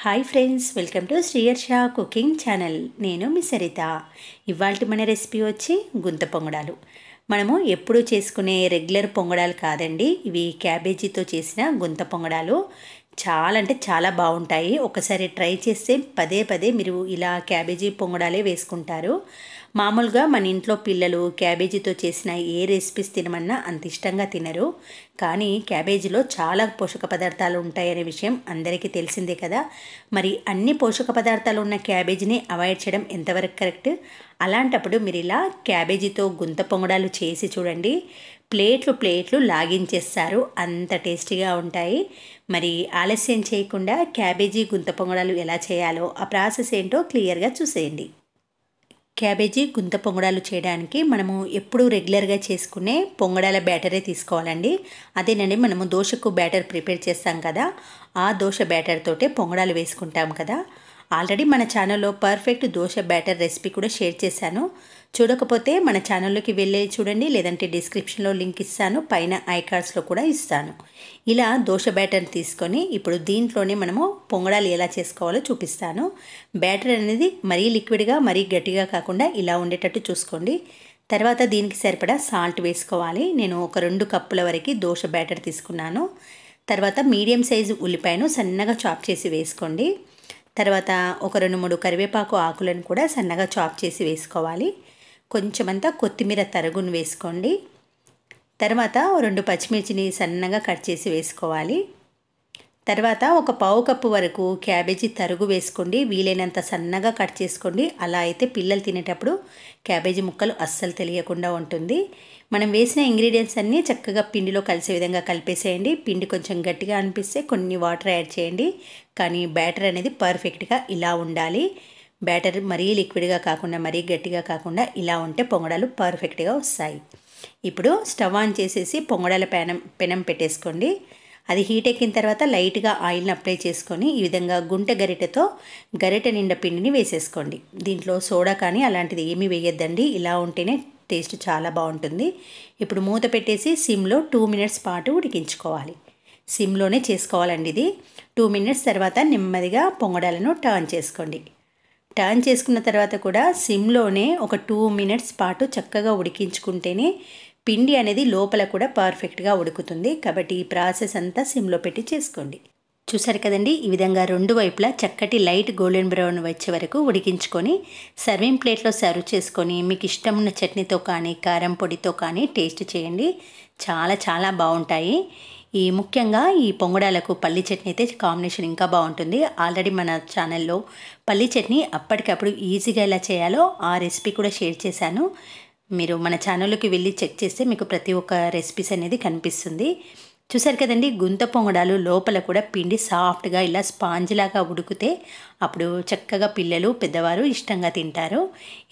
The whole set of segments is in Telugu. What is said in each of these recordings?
hi friends welcome to Sriyarsha cooking channel నేను మీ సరిత ఇవాళ మన రెసిపీ వచ్చి గుంత పొంగడాలు మనము ఎప్పుడూ చేసుకునే రెగ్యులర్ పొంగడాలు కాదండి ఇవి క్యాబేజీతో చేసిన గుంత పొంగడాలు చాలా అంటే చాలా బాగుంటాయి ఒకసారి ట్రై చేస్తే పదే పదే మీరు ఇలా క్యాబేజీ పొంగడాలే వేసుకుంటారు మామూలుగా మన ఇంట్లో పిల్లలు క్యాబేజీతో చేసిన ఏ రెసిపీస్ తినమన్నా అంత ఇష్టంగా తినరు కానీ క్యాబేజీలో చాలా పోషక పదార్థాలు ఉంటాయనే విషయం అందరికీ తెలిసిందే కదా మరి అన్ని పోషక పదార్థాలు ఉన్న క్యాబేజీని అవాయిడ్ చేయడం ఎంతవరకు కరెక్ట్ అలాంటప్పుడు మీరు ఇలా క్యాబేజీతో గుంత పొంగడాలు చేసి చూడండి ప్లేట్లు ప్లేట్లు లాగించేస్తారు అంత టేస్టీగా ఉంటాయి మరి ఆలస్యం చేయకుండా క్యాబేజీ గుంత పొంగడాలు ఎలా చేయాలో ఆ ప్రాసెస్ ఏంటో క్లియర్గా చూసేయండి క్యాబేజీ గుంత పొంగడాలు చేయడానికి మనము ఎప్పుడూ రెగ్యులర్గా చేసుకునే పొంగడాల బ్యాటరే తీసుకోవాలండి అదేనండి మనము దోశకు బ్యాటర్ ప్రిపేర్ చేస్తాం కదా ఆ దోశ బ్యాటర్ తోటే పొంగడాలు వేసుకుంటాం కదా ఆల్రెడీ మన ఛానల్లో పర్ఫెక్ట్ దోశ బ్యాటర్ రెసిపీ కూడా షేర్ చేశాను చూడకపోతే మన ఛానల్లోకి వెళ్ళే చూడండి లేదంటే డిస్క్రిప్షన్లో లింక్ ఇస్తాను పైన ఐకార్డ్స్లో కూడా ఇస్తాను ఇలా దోశ బ్యాటర్ తీసుకొని ఇప్పుడు దీంట్లోనే మనము పొంగడాలు ఎలా చేసుకోవాలో చూపిస్తాను బ్యాటర్ అనేది మరీ లిక్విడ్గా మరీ గట్టిగా కాకుండా ఇలా ఉండేటట్టు చూసుకోండి తర్వాత దీనికి సరిపడా సాల్ట్ వేసుకోవాలి నేను ఒక రెండు కప్పుల వరకు దోశ బ్యాటర్ తీసుకున్నాను తర్వాత మీడియం సైజు ఉల్లిపాయను సన్నగా చాప్ చేసి వేసుకోండి తర్వాత ఒక రెండు మూడు కరివేపాకు ఆకులను కూడా సన్నగా చాప్ చేసి వేసుకోవాలి కొంచెమంతా కొత్తిమీర తరుగును వేసుకోండి తర్వాత రెండు పచ్చిమిర్చిని సన్నగా కట్ చేసి వేసుకోవాలి తర్వాత ఒక పావు కప్పు వరకు క్యాబేజీ తరుగు వేసుకోండి వీలైనంత సన్నగా కట్ చేసుకోండి అలా అయితే పిల్లలు తినేటప్పుడు క్యాబేజీ ముక్కలు అస్సలు తెలియకుండా ఉంటుంది మనం వేసిన ఇంగ్రీడియంట్స్ అన్నీ చక్కగా పిండిలో కలిసే విధంగా కలిపేసేయండి పిండి కొంచెం గట్టిగా అనిపిస్తే కొన్ని వాటర్ యాడ్ చేయండి కానీ బ్యాటర్ అనేది పర్ఫెక్ట్గా ఇలా ఉండాలి బ్యాటర్ మరీ లిక్విడ్గా కాకుండా మరీ గట్టిగా కాకుండా ఇలా ఉంటే పొంగడాలు పర్ఫెక్ట్గా వస్తాయి ఇప్పుడు స్టవ్ ఆన్ చేసేసి పొంగడాల పెనం పెనం పెట్టేసుకోండి అది హీట్ ఎక్కిన తర్వాత లైట్గా ఆయిల్ని అప్లై చేసుకొని ఈ విధంగా గుంట గరిటెతో గరిటె నిండా పిండిని వేసేసుకోండి దీంట్లో సోడా కానీ అలాంటిది ఏమీ వేయొద్దండి ఇలా ఉంటేనే టేస్ట్ చాలా బాగుంటుంది ఇప్పుడు మూత పెట్టేసి సిమ్లో టూ మినిట్స్ పాటు ఉడికించుకోవాలి సిమ్లోనే చేసుకోవాలండి ఇది టూ మినిట్స్ తర్వాత నెమ్మదిగా పొంగడాలను టర్న్ చేసుకోండి టర్న్ చేసుకున్న తర్వాత కూడా సిమ్లోనే ఒక టూ మినిట్స్ పాటు చక్కగా ఉడికించుకుంటేనే పిండి అనేది లోపల కూడా పర్ఫెక్ట్గా ఉడుకుతుంది కాబట్టి ఈ ప్రాసెస్ అంతా సిమ్లో పెట్టి చేసుకోండి చూసారు కదండి ఈ విధంగా రెండు వైపులా చక్కటి లైట్ గోల్డెన్ బ్రౌన్ వచ్చే వరకు ఉడికించుకొని సర్వింగ్ ప్లేట్లో సర్వ్ చేసుకొని మీకు ఇష్టం ఉన్న చట్నీతో కానీ కారం పొడితో కానీ టేస్ట్ చేయండి చాలా చాలా బాగుంటాయి ఈ ముఖ్యంగా ఈ పొంగడాలకు పల్లి చట్నీ అయితే కాంబినేషన్ ఇంకా బాగుంటుంది ఆల్రెడీ మన ఛానల్లో పల్లి చట్నీ అప్పటికప్పుడు ఈజీగా ఎలా చేయాలో ఆ రెసిపీ కూడా షేర్ చేశాను మీరు మన ఛానల్లోకి వెళ్ళి చెక్ చేస్తే మీకు ప్రతి ఒక్క రెసిపీస్ అనేది కనిపిస్తుంది చూసారు కదండి గుంత పొంగడాలు లోపల కూడా పిండి సాఫ్ట్గా ఇలా స్పాంజ్లాగా ఉడికితే అప్పుడు చక్కగా పిల్లలు పెద్దవారు ఇష్టంగా తింటారు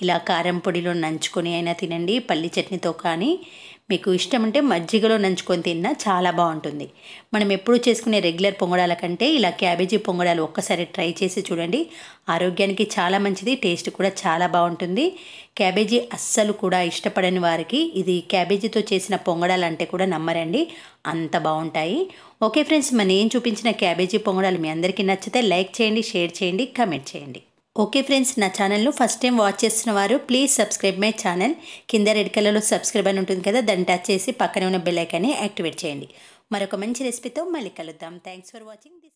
ఇలా కారం పొడిలో నంచుకొని అయినా తినండి పల్లి చట్నీతో కానీ మీకు ఇష్టం ఉంటే మజ్జిగలో నంచుకొని తిన్నా చాలా బాగుంటుంది మనం ఎప్పుడు చేసుకునే రెగ్యులర్ పొంగడాల కంటే ఇలా క్యాబేజీ పొంగడాలు ఒక్కసారి ట్రై చేసి చూడండి ఆరోగ్యానికి చాలా మంచిది టేస్ట్ కూడా చాలా బాగుంటుంది క్యాబేజీ అస్సలు కూడా ఇష్టపడని వారికి ఇది క్యాబేజీతో చేసిన పొంగడాలు అంటే కూడా నమ్మరండి అంత బాగుంటాయి ఓకే ఫ్రెండ్స్ మన ఏం చూపించిన క్యాబేజీ పొంగడాలు మీ అందరికీ నచ్చితే లైక్ చేయండి షేర్ చేయండి కమెంట్ చేయండి ఓకే ఫ్రెండ్స్ నా ఛానల్ను ఫస్ట్ టైం వాచ్ చేస్తున్న వారు ప్లీజ్ సబ్స్క్రైబ్ మై ఛానల్ కింద రెడ్ కలర్లో సబ్స్క్రైబ్ అని ఉంటుంది కదా దాన్ని టచ్ చేసి పక్కనే ఉన్న బెల్లైకాన్ని యాక్టివేట్ చేయండి మరొక మంచి రెసిపీతో మళ్ళీ కలుద్దాం థ్యాంక్స్ ఫర్ వాచింగ్ దిస్